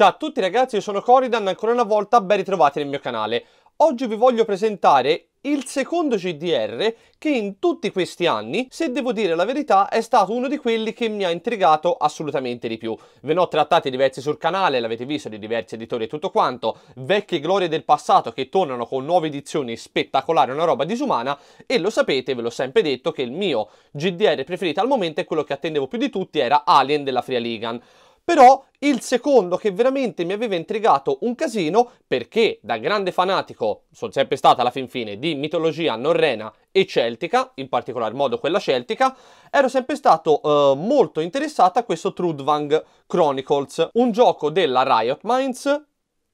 Ciao a tutti ragazzi, io sono Coridan, ancora una volta ben ritrovati nel mio canale. Oggi vi voglio presentare il secondo GDR che in tutti questi anni, se devo dire la verità, è stato uno di quelli che mi ha intrigato assolutamente di più. Ve ne ho trattati diversi sul canale, l'avete visto di diversi editori e tutto quanto, vecchie glorie del passato che tornano con nuove edizioni spettacolari, una roba disumana e lo sapete, ve l'ho sempre detto, che il mio GDR preferito al momento e quello che attendevo più di tutti era Alien della Free Ligan però il secondo che veramente mi aveva intrigato un casino perché da grande fanatico sono sempre stata alla fin fine di mitologia norrena e celtica, in particolar modo quella celtica, ero sempre stato eh, molto interessato a questo Trudvang Chronicles, un gioco della Riot Minds,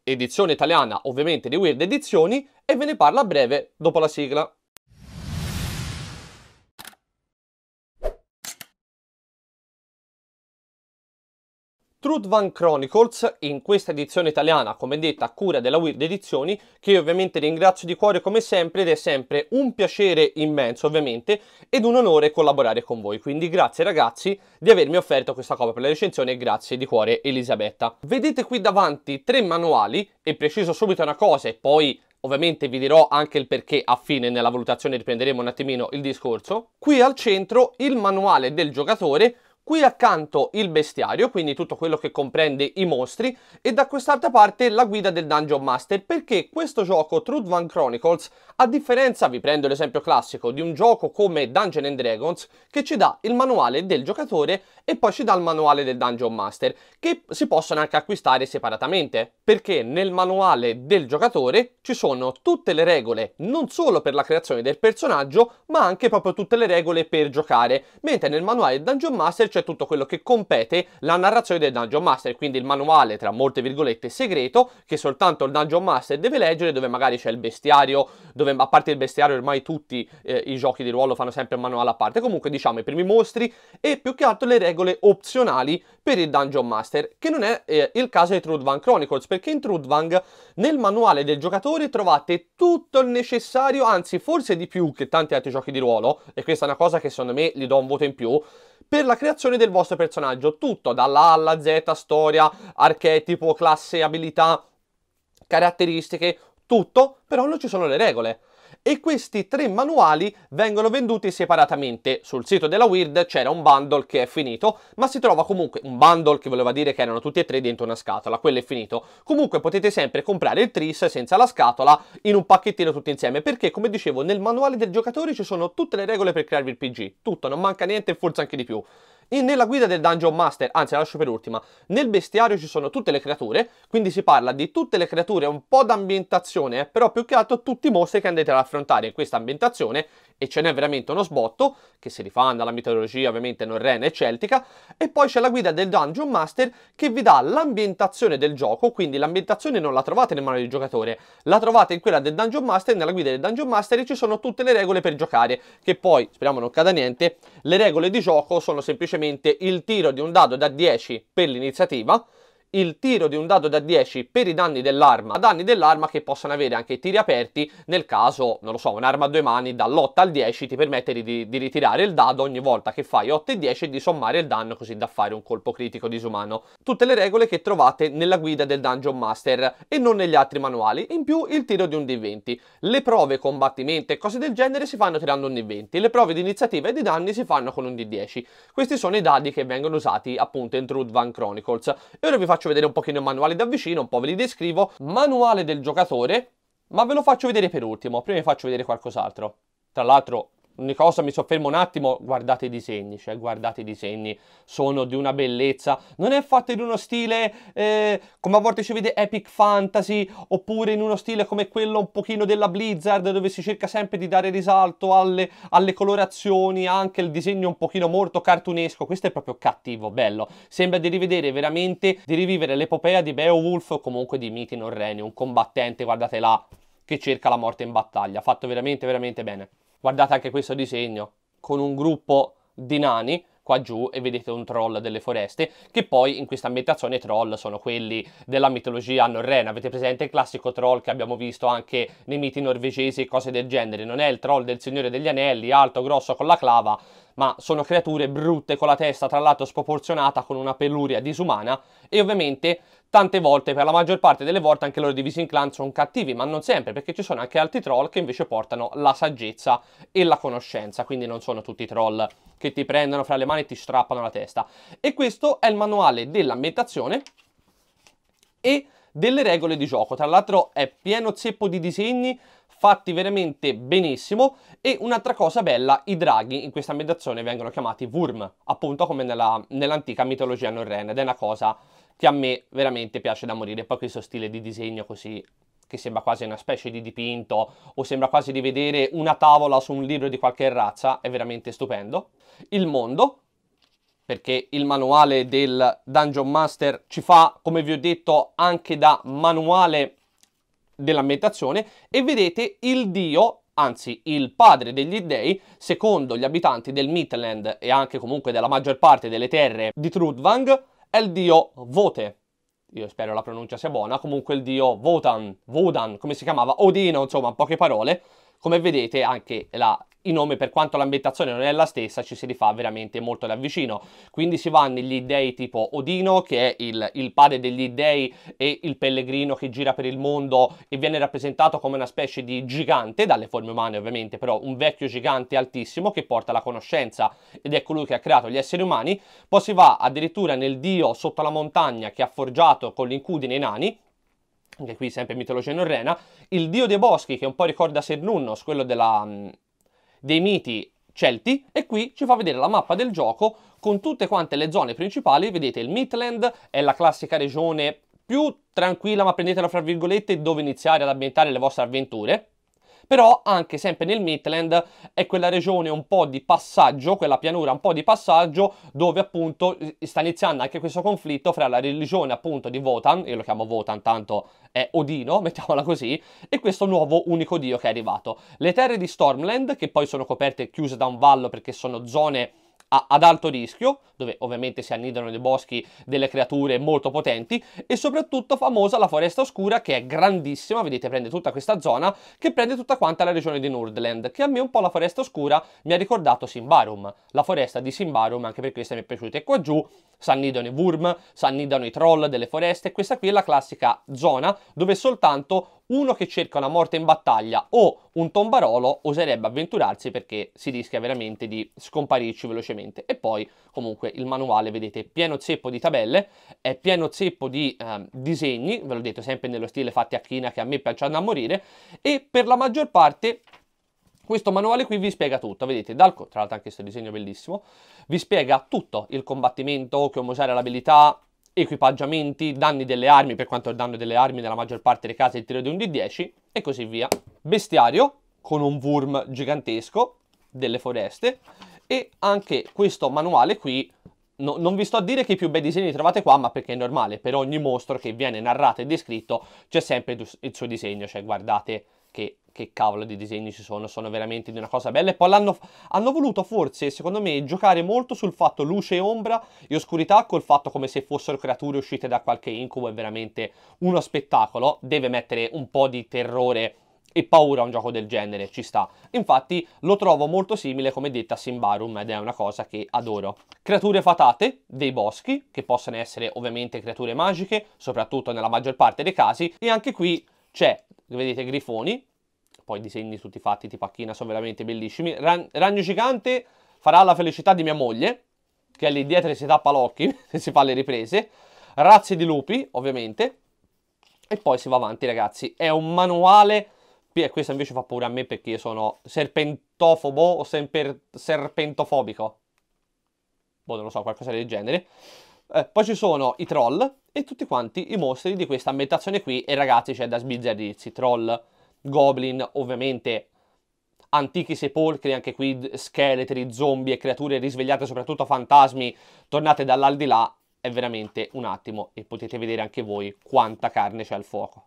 edizione italiana ovviamente di Weird Edizioni, e ve ne parla a breve dopo la sigla. Truth Van Chronicles, in questa edizione italiana, come detta a cura della Weird Edizioni, che io ovviamente ringrazio di cuore come sempre ed è sempre un piacere immenso ovviamente ed un onore collaborare con voi, quindi grazie ragazzi di avermi offerto questa copia per la recensione e grazie di cuore Elisabetta. Vedete qui davanti tre manuali, e preciso subito una cosa e poi Ovviamente vi dirò anche il perché a fine nella valutazione riprenderemo un attimino il discorso. Qui al centro il manuale del giocatore qui accanto il bestiario, quindi tutto quello che comprende i mostri, e da quest'altra parte la guida del Dungeon Master, perché questo gioco Truth Van Chronicles, a differenza, vi prendo l'esempio classico, di un gioco come Dungeon and Dragons, che ci dà il manuale del giocatore e poi ci dà il manuale del Dungeon Master, che si possono anche acquistare separatamente, perché nel manuale del giocatore ci sono tutte le regole, non solo per la creazione del personaggio, ma anche proprio tutte le regole per giocare, mentre nel manuale del Dungeon Master cioè tutto quello che compete la narrazione del Dungeon Master, quindi il manuale tra molte virgolette segreto che soltanto il Dungeon Master deve leggere, dove magari c'è il bestiario, dove a parte il bestiario ormai tutti eh, i giochi di ruolo fanno sempre il manuale a parte, comunque diciamo i primi mostri e più che altro le regole opzionali per il Dungeon Master, che non è eh, il caso di Trudvang Chronicles, perché in Trudvang nel manuale del giocatore trovate tutto il necessario, anzi forse di più che tanti altri giochi di ruolo, e questa è una cosa che secondo me gli do un voto in più, per la creazione del vostro personaggio. Tutto, dalla A alla Z, storia, archetipo, classe, abilità, caratteristiche, tutto, però non ci sono le regole e questi tre manuali vengono venduti separatamente. Sul sito della Weird c'era un bundle che è finito, ma si trova comunque un bundle che voleva dire che erano tutti e tre dentro una scatola, quello è finito. Comunque potete sempre comprare il Tris senza la scatola in un pacchettino tutti insieme, perché come dicevo nel manuale del giocatore ci sono tutte le regole per crearvi il PG, tutto, non manca niente e forse anche di più. E nella guida del Dungeon Master, anzi la lascio per ultima, nel bestiario ci sono tutte le creature, quindi si parla di tutte le creature, un po' d'ambientazione, eh, però più che altro tutti i mostri che andrete ad affrontare in questa ambientazione, e ce n'è veramente uno sbotto, che si rifà alla mitologia ovviamente norrena e celtica, e poi c'è la guida del Dungeon Master che vi dà l'ambientazione del gioco, quindi l'ambientazione non la trovate nel manuale del giocatore, la trovate in quella del Dungeon Master, nella guida del Dungeon Master ci sono tutte le regole per giocare, che poi, speriamo non cada niente, le regole di gioco sono semplicemente semplicemente il tiro di un dado da 10 per l'iniziativa il tiro di un dado da 10 per i danni dell'arma, danni dell'arma che possono avere anche i tiri aperti, nel caso, non lo so, un'arma a due mani dall'8 al 10 ti permette di, di ritirare il dado ogni volta che fai 8 e 10 e di sommare il danno così da fare un colpo critico disumano. Tutte le regole che trovate nella guida del Dungeon Master e non negli altri manuali, in più il tiro di un D20. Le prove, combattimento e cose del genere si fanno tirando un D20, le prove di iniziativa e di danni si fanno con un D10. Questi sono i dadi che vengono usati appunto in Trudvan Chronicles. E ora vi faccio faccio vedere un pochino il manuale da vicino, un po' ve li descrivo. Manuale del giocatore, ma ve lo faccio vedere per ultimo, prima vi faccio vedere qualcos'altro. Tra l'altro ogni cosa mi soffermo un attimo, guardate i disegni, cioè guardate i disegni, sono di una bellezza, non è fatto in uno stile eh, come a volte ci vede epic fantasy oppure in uno stile come quello un pochino della Blizzard dove si cerca sempre di dare risalto alle, alle colorazioni, anche il disegno un pochino molto cartunesco, questo è proprio cattivo, bello, sembra di rivedere veramente, di rivivere l'epopea di Beowulf o comunque di Miti Norreni, un combattente, guardate là, che cerca la morte in battaglia, fatto veramente veramente bene. Guardate anche questo disegno con un gruppo di nani qua giù e vedete un troll delle foreste che poi in questa ambientazione i troll sono quelli della mitologia norrena avete presente il classico troll che abbiamo visto anche nei miti norvegesi e cose del genere non è il troll del signore degli anelli alto grosso con la clava ma sono creature brutte con la testa tra l'altro sproporzionata con una peluria disumana e ovviamente tante volte, per la maggior parte delle volte, anche loro divisi in clan sono cattivi, ma non sempre, perché ci sono anche altri troll che invece portano la saggezza e la conoscenza, quindi non sono tutti troll che ti prendono fra le mani e ti strappano la testa. E questo è il manuale dell'ambientazione e delle regole di gioco. Tra l'altro è pieno zeppo di disegni fatti veramente benissimo e un'altra cosa bella, i draghi in questa ambientazione vengono chiamati Wurm, appunto come nella, nell'antica mitologia norrena ed è una cosa che a me veramente piace da morire, poi questo stile di disegno così che sembra quasi una specie di dipinto o sembra quasi di vedere una tavola su un libro di qualche razza, è veramente stupendo. Il mondo, perché il manuale del Dungeon Master ci fa, come vi ho detto, anche da manuale dell'ambientazione e vedete il dio, anzi il padre degli dei, secondo gli abitanti del Midland e anche comunque della maggior parte delle terre di Trudvang, è il dio Vote. Io spero la pronuncia sia buona, comunque il dio Votan, Vodan, come si chiamava, Odino, insomma, poche parole, come vedete anche la il nome per quanto l'ambientazione non è la stessa ci si rifà veramente molto da vicino quindi si va negli dei tipo Odino che è il, il, padre degli dei e il pellegrino che gira per il mondo e viene rappresentato come una specie di gigante dalle forme umane ovviamente però un vecchio gigante altissimo che porta la conoscenza ed è colui che ha creato gli esseri umani poi si va addirittura nel dio sotto la montagna che ha forgiato con l'incudine i nani anche qui sempre mitologia norrena, il dio dei boschi che un po' ricorda Sernunnos, quello della, mm, dei miti celti, e qui ci fa vedere la mappa del gioco con tutte quante le zone principali, vedete il Midland è la classica regione più tranquilla, ma prendetela fra virgolette, dove iniziare ad ambientare le vostre avventure, però anche sempre nel Midland è quella regione un po' di passaggio, quella pianura un po' di passaggio dove appunto sta iniziando anche questo conflitto fra la religione appunto di Votan, io lo chiamo Votan tanto è Odino, mettiamola così, e questo nuovo unico dio che è arrivato. Le terre di Stormland, che poi sono coperte e chiuse da un vallo perché sono zone a, ad alto rischio, dove ovviamente si annidano nei boschi delle creature molto potenti, e soprattutto famosa la foresta oscura che è grandissima, vedete prende tutta questa zona, che prende tutta quanta la regione di Nordland, che a me un po' la foresta oscura mi ha ricordato Simbarum, la foresta di Simbarum, anche per questa mi è piaciuta, e qua giù si annidano i worm, si annidano i troll delle foreste, questa qui è la classica zona dove soltanto uno che cerca una morte in battaglia o un tombarolo oserebbe avventurarsi perché si rischia veramente di scomparirci velocemente. E poi comunque il manuale, vedete, è pieno zeppo di tabelle, è pieno zeppo di eh, disegni, ve l'ho detto sempre nello stile fatti a china che a me piacciono a morire, e per la maggior parte questo manuale qui vi spiega tutto, vedete, dal, tra l'altro anche questo disegno è bellissimo, vi spiega tutto, il combattimento, come usare l'abilità, equipaggiamenti, danni delle armi, per quanto il danno delle armi nella maggior parte dei casi è il tiro di un D10 e così via. Bestiario con un worm gigantesco delle foreste e anche questo manuale qui no, non vi sto a dire che i più bei disegni li trovate qua, ma perché è normale, per ogni mostro che viene narrato e descritto c'è sempre il suo disegno, cioè guardate che, che cavolo di disegni ci sono, sono veramente di una cosa bella. E poi l'hanno, hanno voluto forse, secondo me, giocare molto sul fatto luce e ombra e oscurità, col fatto come se fossero creature uscite da qualche incubo, è veramente uno spettacolo. Deve mettere un po' di terrore e paura un gioco del genere, ci sta. Infatti lo trovo molto simile, come detto, a Simbarum ed è una cosa che adoro. Creature fatate dei boschi, che possono essere ovviamente creature magiche, soprattutto nella maggior parte dei casi, e anche qui c'è, vedete, Grifoni, poi disegni tutti fatti, tipo Acchina, sono veramente bellissimi. Ran Ragno Gigante farà la felicità di mia moglie, che è lì dietro e si tappa l'occhio, se si fa le riprese. Razze di lupi, ovviamente. E poi si va avanti, ragazzi. È un manuale... E questo invece fa paura a me perché io sono serpentofobo o serpentofobico. Boh, non lo so, qualcosa del genere. Eh, poi ci sono i troll e tutti quanti i mostri di questa ambientazione qui e ragazzi c'è da sbizzarrirsi, troll, goblin, ovviamente antichi sepolcri, anche qui scheletri, zombie e creature risvegliate, soprattutto fantasmi, tornate dall'aldilà, è veramente un attimo e potete vedere anche voi quanta carne c'è al fuoco.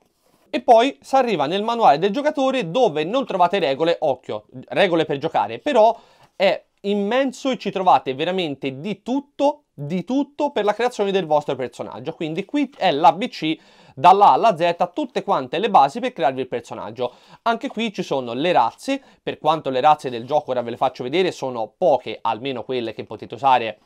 E poi si arriva nel manuale del giocatore dove non trovate regole, occhio, regole per giocare, però è immenso e ci trovate veramente di tutto di tutto per la creazione del vostro personaggio. Quindi qui è l'ABC dalla A alla Z tutte quante le basi per crearvi il personaggio. Anche qui ci sono le razze, per quanto le razze del gioco ora ve le faccio vedere sono poche, almeno quelle che potete usare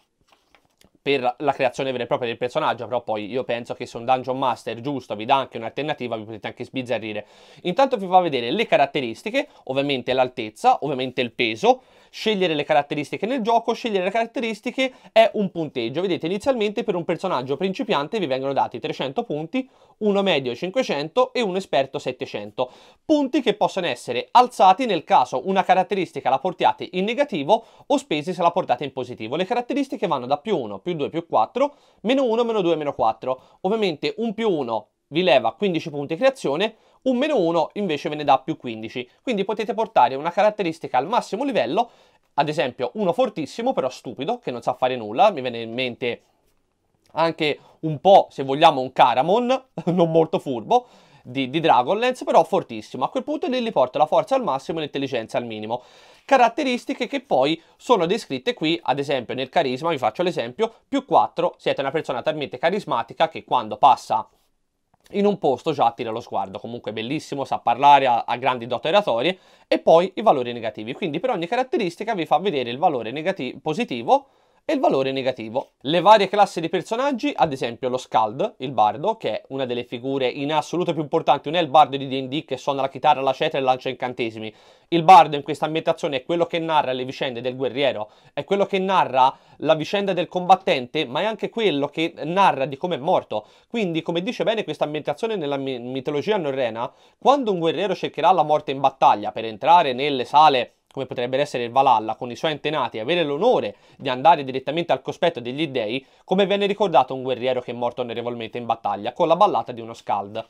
per la creazione vera e propria del personaggio, però poi io penso che se un Dungeon Master giusto vi dà anche un'alternativa, vi potete anche sbizzarrire. Intanto vi fa vedere le caratteristiche, ovviamente l'altezza, ovviamente il peso, scegliere le caratteristiche nel gioco, scegliere le caratteristiche è un punteggio. Vedete, inizialmente per un personaggio principiante vi vengono dati 300 punti, uno medio 500 e uno esperto 700. Punti che possono essere alzati nel caso una caratteristica la portiate in negativo o spesi se la portate in positivo. Le caratteristiche vanno da più 1, più 2, più 4, meno 1, meno 2, meno 4. Ovviamente un più 1 vi leva 15 punti creazione, un meno 1 invece ve ne dà più 15. Quindi potete portare una caratteristica al massimo livello, ad esempio uno fortissimo però stupido, che non sa fare nulla, mi viene in mente anche un po', se vogliamo, un Caramon, non molto furbo, di, di Dragonlance, però fortissimo. A quel punto lì li porta la forza al massimo e l'intelligenza al minimo. Caratteristiche che poi sono descritte qui, ad esempio nel carisma, vi faccio l'esempio, più 4, siete una persona talmente carismatica che quando passa in un posto già attira lo sguardo, comunque bellissimo, sa parlare, ha, grandi doti oratorie e poi i valori negativi, quindi per ogni caratteristica vi fa vedere il valore positivo e il valore negativo. Le varie classi di personaggi, ad esempio lo Scald, il bardo, che è una delle figure in assoluto più importanti, non è il bardo di D&D che suona la chitarra, la cetra e lancia incantesimi. Il bardo in questa ambientazione è quello che narra le vicende del guerriero, è quello che narra la vicenda del combattente, ma è anche quello che narra di come è morto. Quindi, come dice bene questa ambientazione nella mitologia norrena, quando un guerriero cercherà la morte in battaglia per entrare nelle sale come potrebbe essere il Valhalla, con i suoi antenati, e avere l'onore di andare direttamente al cospetto degli dei, come viene ricordato un guerriero che è morto onorevolmente in battaglia, con la ballata di uno scald.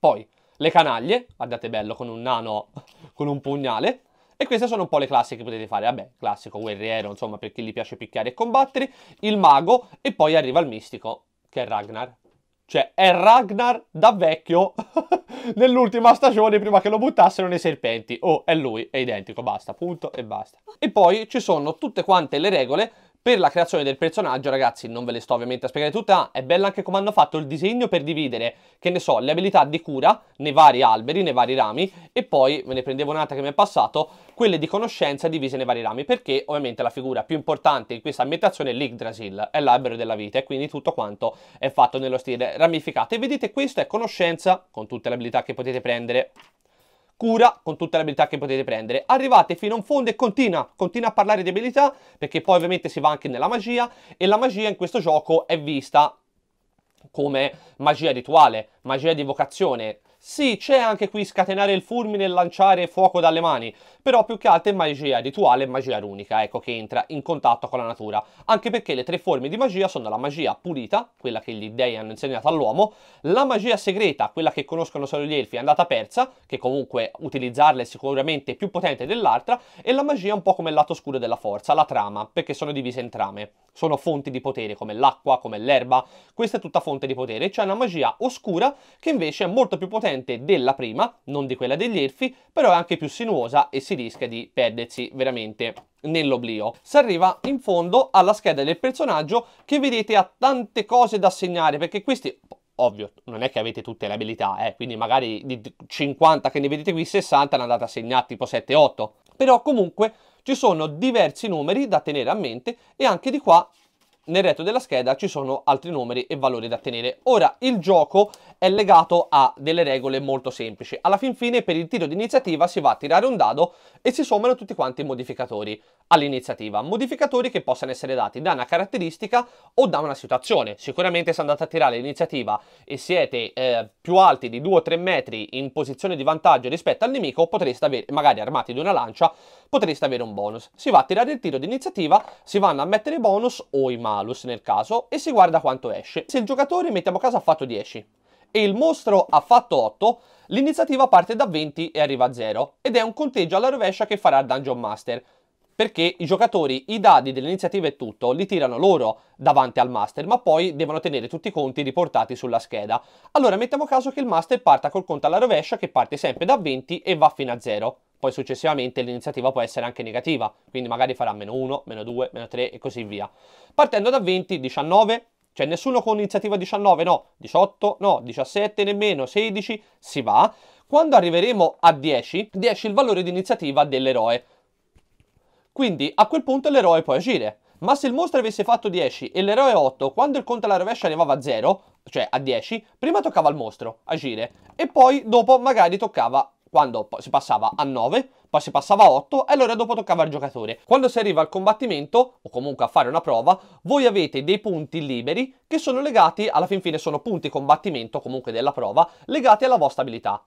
Poi, le canaglie, guardate bello, con un nano, con un pugnale, e queste sono un po' le classiche che potete fare, vabbè, classico guerriero, insomma, per chi gli piace picchiare e combattere, il mago, e poi arriva il mistico, che è Ragnar. Cioè, è Ragnar da vecchio nell'ultima stagione prima che lo buttassero nei serpenti. Oh, è lui, è identico, basta, punto e basta. E poi ci sono tutte quante le regole per la creazione del personaggio, ragazzi, non ve le sto ovviamente a spiegare tutte, ma è bello anche come hanno fatto il disegno per dividere, che ne so, le abilità di cura nei vari alberi, nei vari rami, e poi, me ne prendevo un'altra che mi è passato, quelle di conoscenza divise nei vari rami, perché ovviamente la figura più importante in questa ambientazione è l'Igdrasil, è l'albero della vita, e quindi tutto quanto è fatto nello stile ramificato. E vedete, questo è conoscenza, con tutte le abilità che potete prendere, cura con tutte le abilità che potete prendere. Arrivate fino in fondo e continua, continua a parlare di abilità, perché poi ovviamente si va anche nella magia, e la magia in questo gioco è vista come magia rituale, magia di vocazione, sì, c'è anche qui scatenare il fulmine e lanciare fuoco dalle mani, però più che altro è magia rituale e magia runica, ecco, che entra in contatto con la natura, anche perché le tre forme di magia sono la magia pulita, quella che gli dei hanno insegnato all'uomo, la magia segreta, quella che conoscono solo gli elfi, è andata persa, che comunque utilizzarla è sicuramente più potente dell'altra, e la magia un po' come il lato oscuro della forza, la trama, perché sono divise in trame. Sono fonti di potere come l'acqua, come l'erba, questa è tutta fonte di potere, c'è una magia oscura che invece è molto più potente potente della prima, non di quella degli elfi, però è anche più sinuosa e si rischia di perdersi veramente nell'oblio. Si arriva in fondo alla scheda del personaggio che vedete ha tante cose da segnare perché questi ovvio, non è che avete tutte le abilità, eh, quindi magari di 50 che ne vedete qui, 60 ne andate a segnare tipo 7-8. Però comunque ci sono diversi numeri da tenere a mente e anche di qua nel retto della scheda ci sono altri numeri e valori da tenere. Ora, il gioco è legato a delle regole molto semplici. Alla fin fine, per il tiro di iniziativa si va a tirare un dado e si sommano tutti quanti i modificatori all'iniziativa. Modificatori che possano essere dati da una caratteristica o da una situazione. Sicuramente se andate a tirare l'iniziativa e siete eh, più alti di 2 o 3 metri in posizione di vantaggio rispetto al nemico, potreste avere, magari armati di una lancia, potreste avere un bonus. Si va a tirare il tiro di iniziativa, si vanno a mettere bonus o i mali malus nel caso e si guarda quanto esce. Se il giocatore, mettiamo caso, ha fatto 10 e il mostro ha fatto 8, l'iniziativa parte da 20 e arriva a 0 ed è un conteggio alla rovescia che farà il Dungeon Master perché i giocatori i dadi dell'iniziativa e tutto li tirano loro davanti al master, ma poi devono tenere tutti i conti riportati sulla scheda. Allora mettiamo caso che il master parta col conto alla rovescia che parte sempre da 20 e va fino a 0. Poi successivamente l'iniziativa può essere anche negativa, quindi magari farà meno 1, meno 2, meno 3 e così via. Partendo da 20, 19, cioè nessuno con iniziativa 19, no, 18, no, 17 nemmeno, 16, si va. Quando arriveremo a 10, 10 è il valore di iniziativa dell'eroe. Quindi a quel punto l'eroe può agire. Ma se il mostro avesse fatto 10 e l'eroe 8, quando il conto alla rovescia arrivava a 0, cioè a 10, prima toccava al mostro agire e poi dopo magari toccava quando si passava a 9, poi si passava a 8 e allora dopo toccava al giocatore. Quando si arriva al combattimento, o comunque a fare una prova, voi avete dei punti liberi che sono legati, alla fin fine sono punti combattimento comunque della prova, legati alla vostra abilità.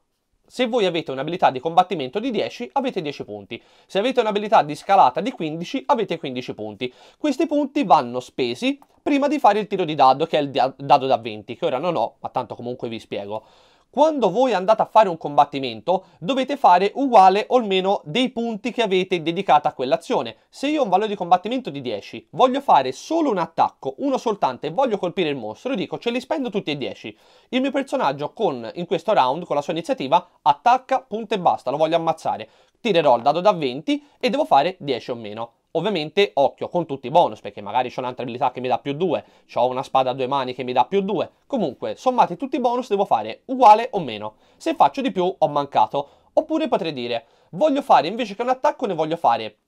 Se voi avete un'abilità di combattimento di 10, avete 10 punti. Se avete un'abilità di scalata di 15, avete 15 punti. Questi punti vanno spesi prima di fare il tiro di dado, che è il dado da 20, che ora non ho, ma tanto comunque vi spiego quando voi andate a fare un combattimento dovete fare uguale o almeno dei punti che avete dedicato a quell'azione. Se io ho un valore di combattimento di 10, voglio fare solo un attacco, uno soltanto e voglio colpire il mostro, io dico ce li spendo tutti e 10. Il mio personaggio con, in questo round, con la sua iniziativa, attacca, punto e basta, lo voglio ammazzare tirerò il dado da 20 e devo fare 10 o meno. Ovviamente occhio con tutti i bonus perché magari c'ho un'altra abilità che mi dà più 2, ho una spada a due mani che mi dà più 2, comunque sommati tutti i bonus devo fare uguale o meno. Se faccio di più ho mancato, oppure potrei dire voglio fare invece che un attacco ne voglio fare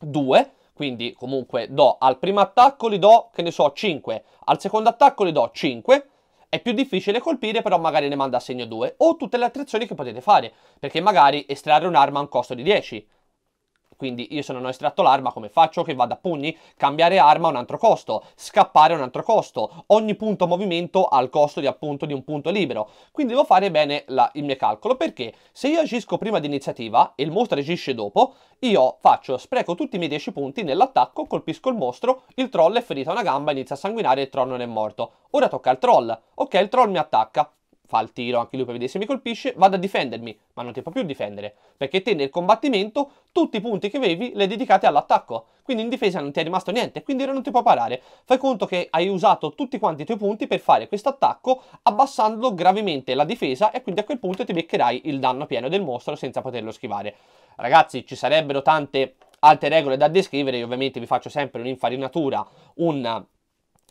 2, quindi comunque do al primo attacco li do che ne so 5, al secondo attacco li do 5, è più difficile colpire, però magari ne manda a segno 2, o tutte le altre che potete fare, perché magari estrarre un'arma ha un costo di 10. Quindi io se non ho estratto l'arma come faccio che vada a pugni? Cambiare arma ha un altro costo, scappare ha un altro costo, ogni punto movimento ha il costo di appunto di un punto libero. Quindi devo fare bene la, il mio calcolo perché se io agisco prima di iniziativa e il mostro agisce dopo, io faccio, spreco tutti i miei 10 punti nell'attacco, colpisco il mostro, il troll è ferito a una gamba, inizia a sanguinare e il troll non è morto. Ora tocca al troll. Ok, il troll mi attacca fa il tiro anche lui per vedere se mi colpisce, vado a difendermi, ma non ti può più difendere, perché te nel combattimento tutti i punti che avevi li hai dedicati all'attacco, quindi in difesa non ti è rimasto niente, quindi ora non ti può parare. Fai conto che hai usato tutti quanti i tuoi punti per fare questo attacco abbassando gravemente la difesa e quindi a quel punto ti beccherai il danno pieno del mostro senza poterlo schivare. Ragazzi, ci sarebbero tante altre regole da descrivere, io ovviamente vi faccio sempre un'infarinatura, un...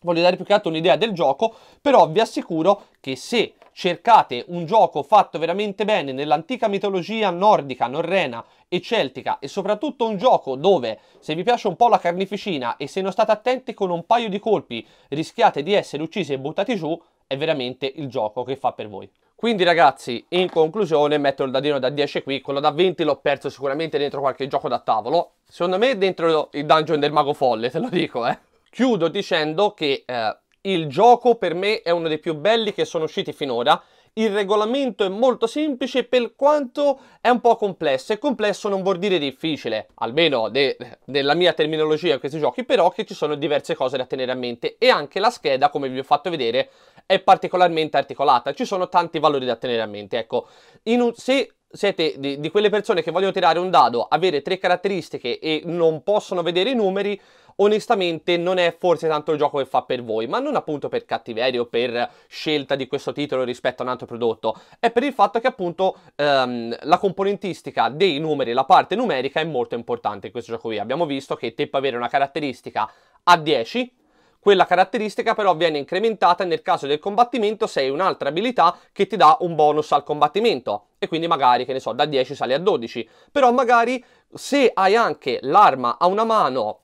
Voglio dare più che altro un'idea del gioco, però vi assicuro che se cercate un gioco fatto veramente bene nell'antica mitologia nordica, norrena e celtica e soprattutto un gioco dove se vi piace un po' la carnificina e se non state attenti con un paio di colpi rischiate di essere uccisi e buttati giù, è veramente il gioco che fa per voi. Quindi ragazzi, in conclusione metto il dadino da 10 qui, quello da 20 l'ho perso sicuramente dentro qualche gioco da tavolo, secondo me dentro il dungeon del mago folle, te lo dico eh. Chiudo dicendo che eh, il gioco per me è uno dei più belli che sono usciti finora. Il regolamento è molto semplice per quanto è un po' complesso e complesso non vuol dire difficile, almeno de mia terminologia in questi giochi, però che ci sono diverse cose da tenere a mente e anche la scheda, come vi ho fatto vedere, è particolarmente articolata, ci sono tanti valori da tenere a mente. Ecco, un, se siete di, di quelle persone che vogliono tirare un dado, avere tre caratteristiche e non possono vedere i numeri, onestamente non è forse tanto il gioco che fa per voi, ma non appunto per cattiveria o per scelta di questo titolo rispetto a un altro prodotto, è per il fatto che appunto ehm, la componentistica dei numeri, la parte numerica è molto importante in questo gioco qui. Abbiamo visto che te puoi avere una caratteristica a 10, quella caratteristica però viene incrementata nel caso del combattimento se hai un'altra abilità che ti dà un bonus al combattimento e quindi magari, che ne so, da 10 sali a 12. Però magari se hai anche l'arma a una mano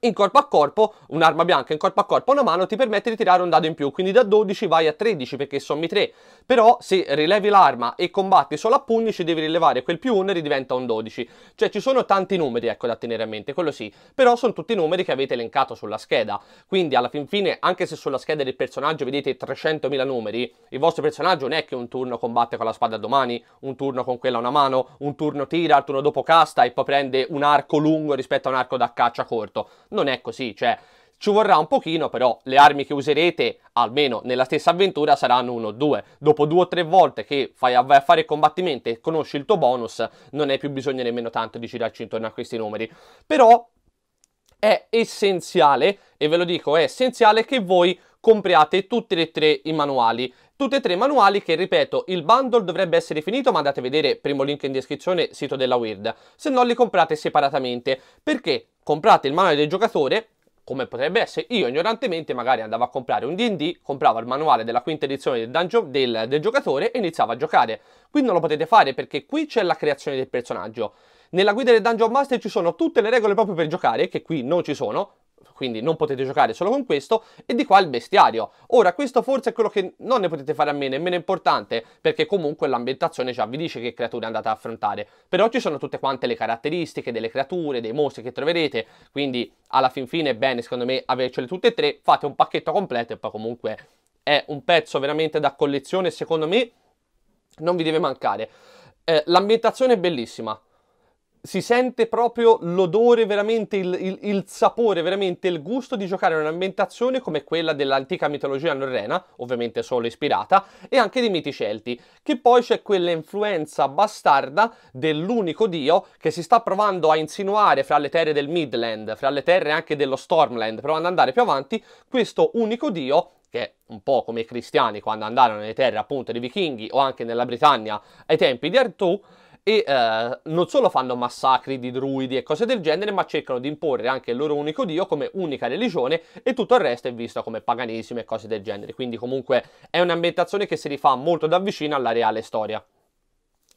in corpo a corpo, un'arma bianca in corpo a corpo a una mano ti permette di tirare un dado in più, quindi da 12 vai a 13 perché sommi 3, però se rilevi l'arma e combatti solo a pugni ci devi rilevare quel più 1 e ridiventa un 12, cioè ci sono tanti numeri ecco da tenere a mente, quello sì, però sono tutti i numeri che avete elencato sulla scheda, quindi alla fin fine anche se sulla scheda del personaggio vedete 300.000 numeri, il vostro personaggio non è che un turno combatte con la spada domani, un turno con quella a una mano, un turno tira, il turno dopo casta e poi prende un arco lungo rispetto a un arco da caccia corto, non è così, cioè ci vorrà un pochino, però le armi che userete, almeno nella stessa avventura, saranno 1 o 2. Dopo due o tre volte che vai a, fare combattimenti e conosci il tuo bonus, non hai più bisogno nemmeno tanto di girarci intorno a questi numeri. Però è essenziale, e ve lo dico, è essenziale che voi compriate tutti e tre i manuali tutti e tre manuali che, ripeto, il bundle dovrebbe essere finito, ma andate a vedere, primo link in descrizione, sito della Weird, se no li comprate separatamente, perché comprate il manuale del giocatore, come potrebbe essere, io ignorantemente magari andavo a comprare un D&D, compravo il manuale della quinta edizione del, dungeon, del, del giocatore e iniziavo a giocare. Qui non lo potete fare perché qui c'è la creazione del personaggio. Nella guida del Dungeon Master ci sono tutte le regole proprio per giocare, che qui non ci sono, quindi non potete giocare solo con questo, e di qua il bestiario. Ora, questo forse è quello che non ne potete fare a meno, è meno importante, perché comunque l'ambientazione già vi dice che creature andate ad affrontare, però ci sono tutte quante le caratteristiche delle creature, dei mostri che troverete, quindi alla fin fine è bene, secondo me, avercele tutte e tre, fate un pacchetto completo e poi comunque è un pezzo veramente da collezione, secondo me non vi deve mancare. Eh, l'ambientazione è bellissima, si sente proprio l'odore, veramente il, il, il, sapore, veramente il gusto di giocare in un'ambientazione come quella dell'antica mitologia norrena, ovviamente solo ispirata, e anche dei miti celti, che poi c'è quell'influenza bastarda dell'unico dio che si sta provando a insinuare fra le terre del Midland, fra le terre anche dello Stormland, provando ad andare più avanti, questo unico dio che un po' come i cristiani quando andarono nelle terre appunto dei vichinghi o anche nella Britannia ai tempi di Artù, e eh, non solo fanno massacri di druidi e cose del genere, ma cercano di imporre anche il loro unico dio come unica religione e tutto il resto è visto come paganesimo e cose del genere. Quindi comunque è un'ambientazione che si rifà molto da vicino alla reale storia.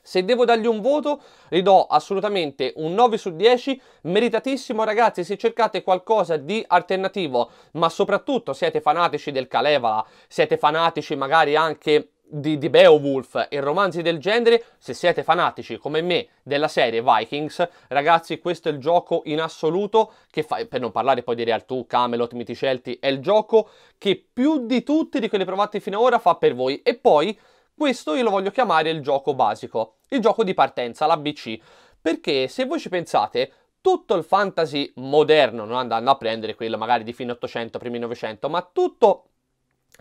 Se devo dargli un voto, gli do assolutamente un 9 su 10, meritatissimo ragazzi se cercate qualcosa di alternativo, ma soprattutto siete fanatici del Kalevala, siete fanatici magari anche di, di, Beowulf e romanzi del genere, se siete fanatici come me della serie Vikings, ragazzi, questo è il gioco in assoluto che fa, per non parlare poi di Real Camelot, Miti Celti, è il gioco che più di tutti di quelli provati fino ad ora fa per voi. E poi questo io lo voglio chiamare il gioco basico, il gioco di partenza, l'ABC, perché se voi ci pensate, tutto il fantasy moderno, non andando a prendere quello magari di fine 800, primi 900, ma tutto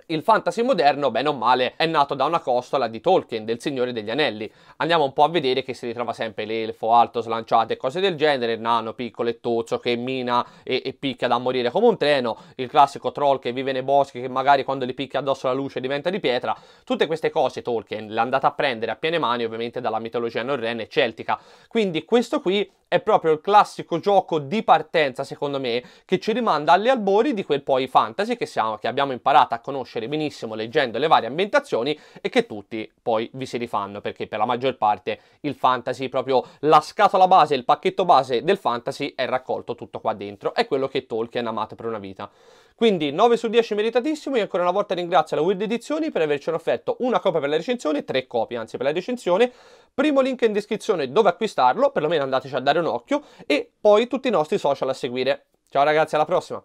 il fantasy moderno, bene o male, è nato da una costola di Tolkien, del Signore degli Anelli. Andiamo un po' a vedere che si ritrova sempre l'elfo alto, slanciato e cose del genere, il nano piccolo e tozzo che mina e, e, picchia da morire come un treno, il classico troll che vive nei boschi che magari quando gli picchia addosso la luce diventa di pietra. Tutte queste cose Tolkien le è andata a prendere a piene mani ovviamente dalla mitologia norrena e celtica. Quindi questo qui è proprio il classico gioco di partenza, secondo me, che ci rimanda agli albori di quel poi fantasy che, siamo, che abbiamo imparato a conoscere benissimo leggendo le varie ambientazioni e che tutti poi vi si rifanno, perché per la maggior parte il fantasy, proprio la scatola base, il pacchetto base del fantasy è raccolto tutto qua dentro, è quello che Tolkien ha amato per una vita. Quindi 9 su 10 meritatissimo, io ancora una volta ringrazio la Weird Edizioni per avercene offerto una copia per la recensione, tre copie anzi per la recensione, Primo link in descrizione dove acquistarlo, perlomeno andateci a dare un occhio, e poi tutti i nostri social a seguire. Ciao ragazzi, alla prossima!